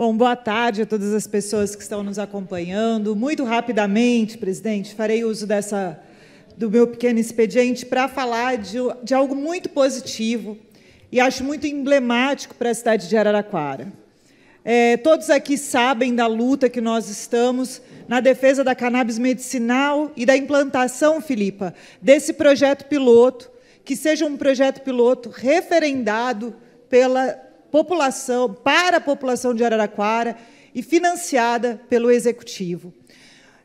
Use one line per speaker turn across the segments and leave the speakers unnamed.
Bom, boa tarde a todas as pessoas que estão nos acompanhando. Muito rapidamente, presidente, farei uso dessa do meu pequeno expediente para falar de, de algo muito positivo e acho muito emblemático para a cidade de Araraquara. É, todos aqui sabem da luta que nós estamos na defesa da cannabis medicinal e da implantação, Filipa, desse projeto piloto, que seja um projeto piloto referendado pela população, para a população de Araraquara e financiada pelo Executivo.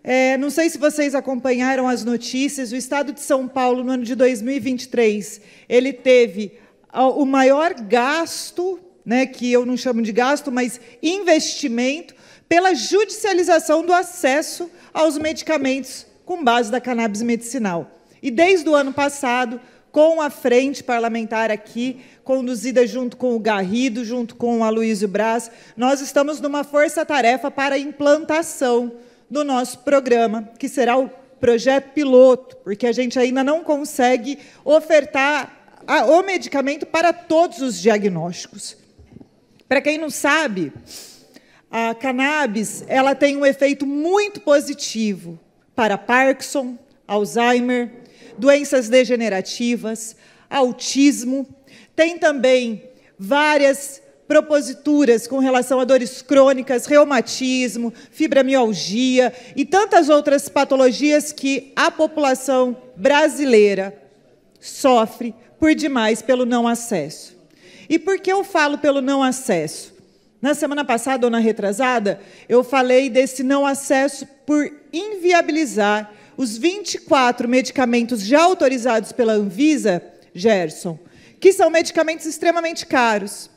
É, não sei se vocês acompanharam as notícias, o Estado de São Paulo, no ano de 2023, ele teve o maior gasto, né, que eu não chamo de gasto, mas investimento, pela judicialização do acesso aos medicamentos com base da cannabis medicinal. E desde o ano passado, com a frente parlamentar aqui, conduzida junto com o Garrido, junto com o Aloysio Braz. Nós estamos numa força-tarefa para a implantação do nosso programa, que será o projeto piloto, porque a gente ainda não consegue ofertar a, o medicamento para todos os diagnósticos. Para quem não sabe, a cannabis ela tem um efeito muito positivo para Parkinson, Alzheimer, doenças degenerativas, autismo, tem também várias proposituras com relação a dores crônicas, reumatismo, fibromialgia e tantas outras patologias que a população brasileira sofre por demais pelo não acesso. E por que eu falo pelo não acesso? Na semana passada ou na retrasada, eu falei desse não acesso por inviabilizar os 24 medicamentos já autorizados pela Anvisa, Gerson, que são medicamentos extremamente caros,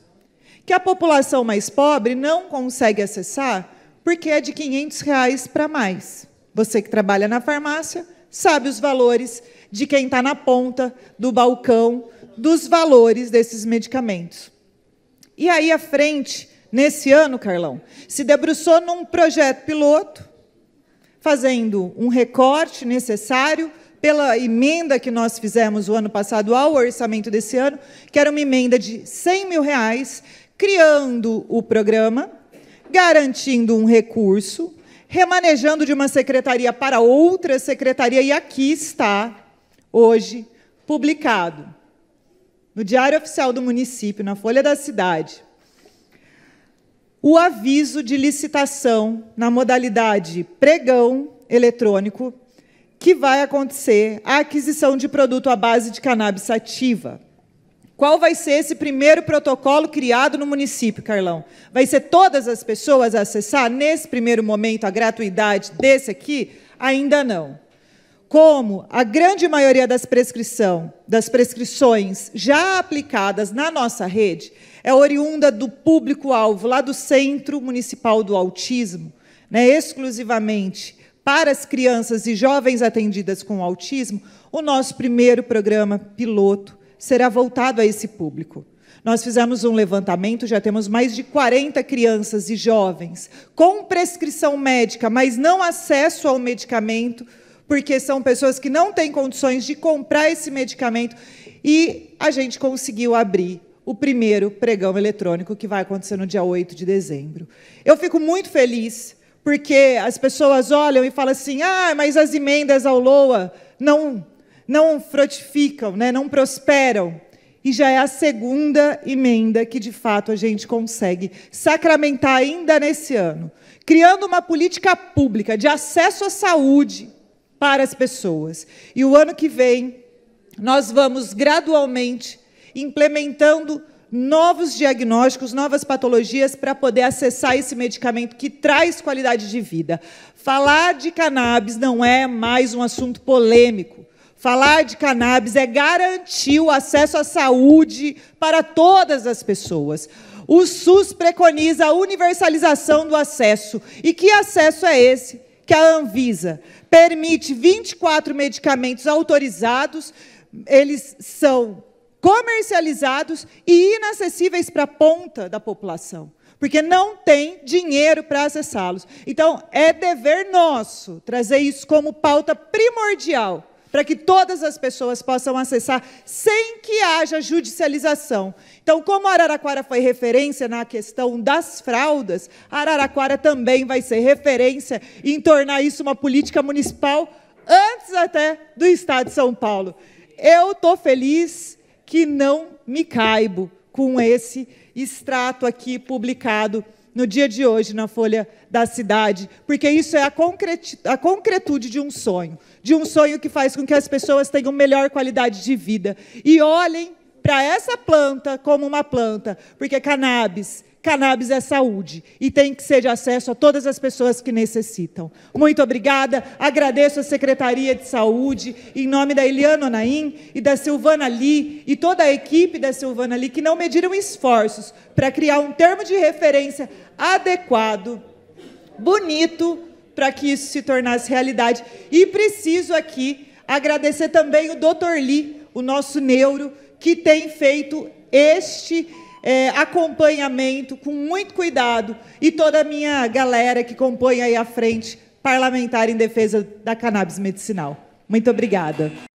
que a população mais pobre não consegue acessar porque é de 500 reais para mais. Você que trabalha na farmácia sabe os valores de quem está na ponta do balcão, dos valores desses medicamentos. E aí à frente, nesse ano, Carlão, se debruçou num projeto piloto fazendo um recorte necessário pela emenda que nós fizemos o ano passado ao orçamento desse ano, que era uma emenda de 100 mil reais, criando o programa, garantindo um recurso, remanejando de uma secretaria para outra secretaria, e aqui está, hoje, publicado no Diário Oficial do Município, na Folha da Cidade o aviso de licitação na modalidade pregão eletrônico, que vai acontecer a aquisição de produto à base de cannabis ativa. Qual vai ser esse primeiro protocolo criado no município, Carlão? Vai ser todas as pessoas a acessar nesse primeiro momento a gratuidade desse aqui? Ainda não como a grande maioria das, prescrição, das prescrições já aplicadas na nossa rede é oriunda do público-alvo, lá do Centro Municipal do Autismo, né, exclusivamente para as crianças e jovens atendidas com autismo, o nosso primeiro programa piloto será voltado a esse público. Nós fizemos um levantamento, já temos mais de 40 crianças e jovens com prescrição médica, mas não acesso ao medicamento porque são pessoas que não têm condições de comprar esse medicamento. E a gente conseguiu abrir o primeiro pregão eletrônico que vai acontecer no dia 8 de dezembro. Eu fico muito feliz porque as pessoas olham e falam assim: "Ah, mas as emendas ao LOA não não frutificam, né? Não prosperam". E já é a segunda emenda que de fato a gente consegue sacramentar ainda nesse ano, criando uma política pública de acesso à saúde para as pessoas. E o ano que vem, nós vamos gradualmente implementando novos diagnósticos, novas patologias para poder acessar esse medicamento que traz qualidade de vida. Falar de cannabis não é mais um assunto polêmico. Falar de cannabis é garantir o acesso à saúde para todas as pessoas. O SUS preconiza a universalização do acesso. E que acesso é esse? que a Anvisa permite 24 medicamentos autorizados, eles são comercializados e inacessíveis para a ponta da população, porque não tem dinheiro para acessá-los. Então, é dever nosso trazer isso como pauta primordial para que todas as pessoas possam acessar sem que haja judicialização. Então, como Araraquara foi referência na questão das fraldas, Araraquara também vai ser referência em tornar isso uma política municipal antes até do Estado de São Paulo. Eu estou feliz que não me caibo com esse extrato aqui publicado no dia de hoje na Folha da Cidade, porque isso é a, a concretude de um sonho, de um sonho que faz com que as pessoas tenham melhor qualidade de vida e olhem para essa planta como uma planta, porque cannabis Cannabis é saúde e tem que ser de acesso a todas as pessoas que necessitam. Muito obrigada. Agradeço a Secretaria de Saúde, em nome da Eliana Onaim e da Silvana Lee e toda a equipe da Silvana Lee, que não mediram esforços para criar um termo de referência adequado, bonito, para que isso se tornasse realidade. E preciso aqui agradecer também o Dr. Lee, o nosso neuro, que tem feito este é, acompanhamento, com muito cuidado, e toda a minha galera que compõe aí a frente parlamentar em defesa da cannabis medicinal. Muito obrigada.